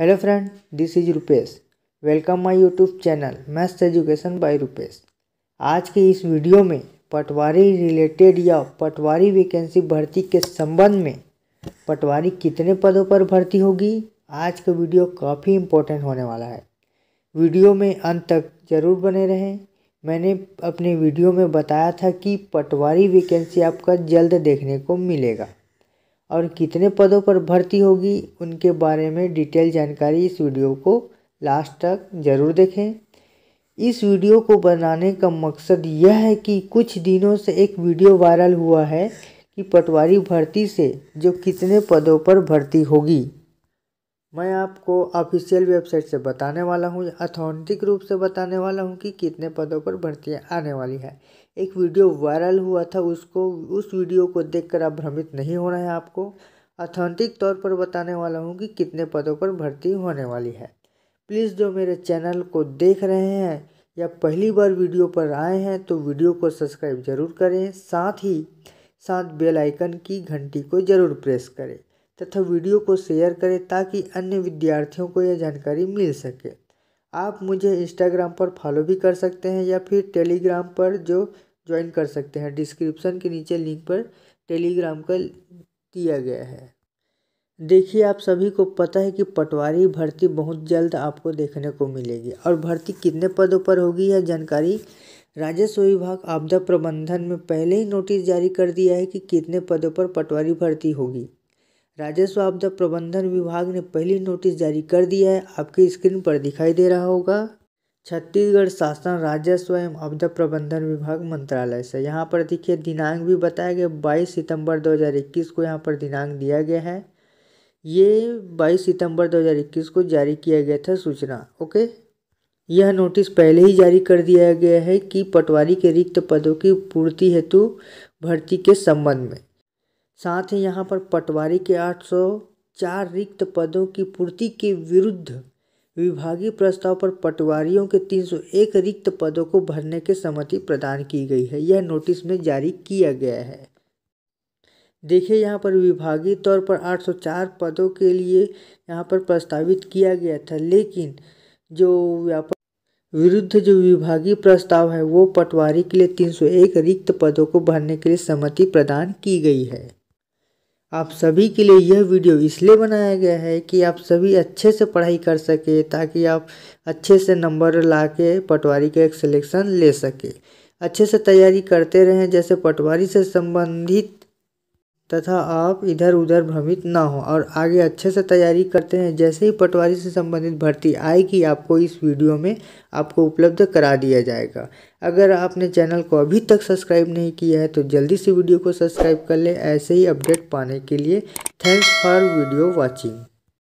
hello friend this is Rupesh welcome my YouTube channel maths education by Rupesh आज के इस video में पटवारी रिलेटेड या पटवारी वैकेंसी भर्ती के संबंध में पटवारी कितने पदों पर भर्ती होगी आज का वीडियो काफ़ी इम्पोर्टेंट होने वाला है वीडियो में अंत तक जरूर बने रहें मैंने अपने वीडियो में बताया था कि पटवारी वैकेंसी आपका जल्द देखने को मिलेगा और कितने पदों पर भर्ती होगी उनके बारे में डिटेल जानकारी इस वीडियो को लास्ट तक ज़रूर देखें इस वीडियो को बनाने का मकसद यह है कि कुछ दिनों से एक वीडियो वायरल हुआ है कि पटवारी भर्ती से जो कितने पदों पर भर्ती होगी मैं आपको ऑफिशियल वेबसाइट से बताने वाला हूँ या अथॉन्टिक रूप से बताने वाला हूँ कि कितने पदों पर भर्तियाँ आने वाली है एक वीडियो वायरल हुआ था उसको उस वीडियो को देखकर आप भ्रमित नहीं होना है आपको ऑथेंटिक तौर पर बताने वाला हूँ कि कितने पदों पर भर्ती होने वाली है प्लीज़ जो मेरे चैनल को देख रहे हैं या पहली बार वीडियो पर आए हैं तो वीडियो को सब्सक्राइब जरूर करें साथ ही साथ बेल आइकन की घंटी को ज़रूर प्रेस करें तथा वीडियो को शेयर करें ताकि अन्य विद्यार्थियों को यह जानकारी मिल सके आप मुझे इंस्टाग्राम पर फॉलो भी कर सकते हैं या फिर टेलीग्राम पर जो ज्वाइन कर सकते हैं डिस्क्रिप्शन के नीचे लिंक पर टेलीग्राम का दिया गया है देखिए आप सभी को पता है कि पटवारी भर्ती बहुत जल्द आपको देखने को मिलेगी और भर्ती कितने पदों पर होगी यह जानकारी राजस्व विभाग आपदा प्रबंधन में पहले ही नोटिस जारी कर दिया है कि कितने पदों पर पटवारी भर्ती होगी राजस्व आपदा प्रबंधन विभाग ने पहली नोटिस जारी कर दिया है आपकी स्क्रीन पर दिखाई दे रहा होगा छत्तीसगढ़ शासन राजस्व एवं आपदा प्रबंधन विभाग मंत्रालय से यहाँ पर देखिए दिनांक भी बताया गया बाईस सितंबर 2021 को यहाँ पर दिनांक दिया गया है ये 22 सितंबर 2021 को जारी किया गया था सूचना ओके यह नोटिस पहले ही जारी कर दिया गया है कि पटवारी के रिक्त पदों की पूर्ति हेतु भर्ती के संबंध में साथ ही यहाँ पर पटवारी के आठ सौ चार रिक्त पदों की पूर्ति के विरुद्ध विभागीय प्रस्ताव पर पटवारियों के 301 रिक्त पदों को भरने के सहमति प्रदान की गई है यह नोटिस में जारी किया गया है देखिए यहाँ पर विभागीय तौर पर 804 पदों के लिए यहाँ पर प्रस्तावित किया गया था लेकिन जो व्यापक विरुद्ध जो विभागीय प्रस्ताव है वो पटवारी के लिए 301 रिक्त पदों को भरने के लिए सहमति प्रदान की गई है आप सभी के लिए यह वीडियो इसलिए बनाया गया है कि आप सभी अच्छे से पढ़ाई कर सके ताकि आप अच्छे से नंबर ला के पटवारी का एक सिलेक्शन ले सके अच्छे से तैयारी करते रहें जैसे पटवारी से संबंधित तथा आप इधर उधर भ्रमित ना हो और आगे अच्छे से तैयारी करते हैं जैसे ही पटवारी से संबंधित भर्ती आएगी आपको इस वीडियो में आपको उपलब्ध करा दिया जाएगा अगर आपने चैनल को अभी तक सब्सक्राइब नहीं किया है तो जल्दी से वीडियो को सब्सक्राइब कर लें ऐसे ही अपडेट पाने के लिए थैंक्स फॉर वीडियो वॉचिंग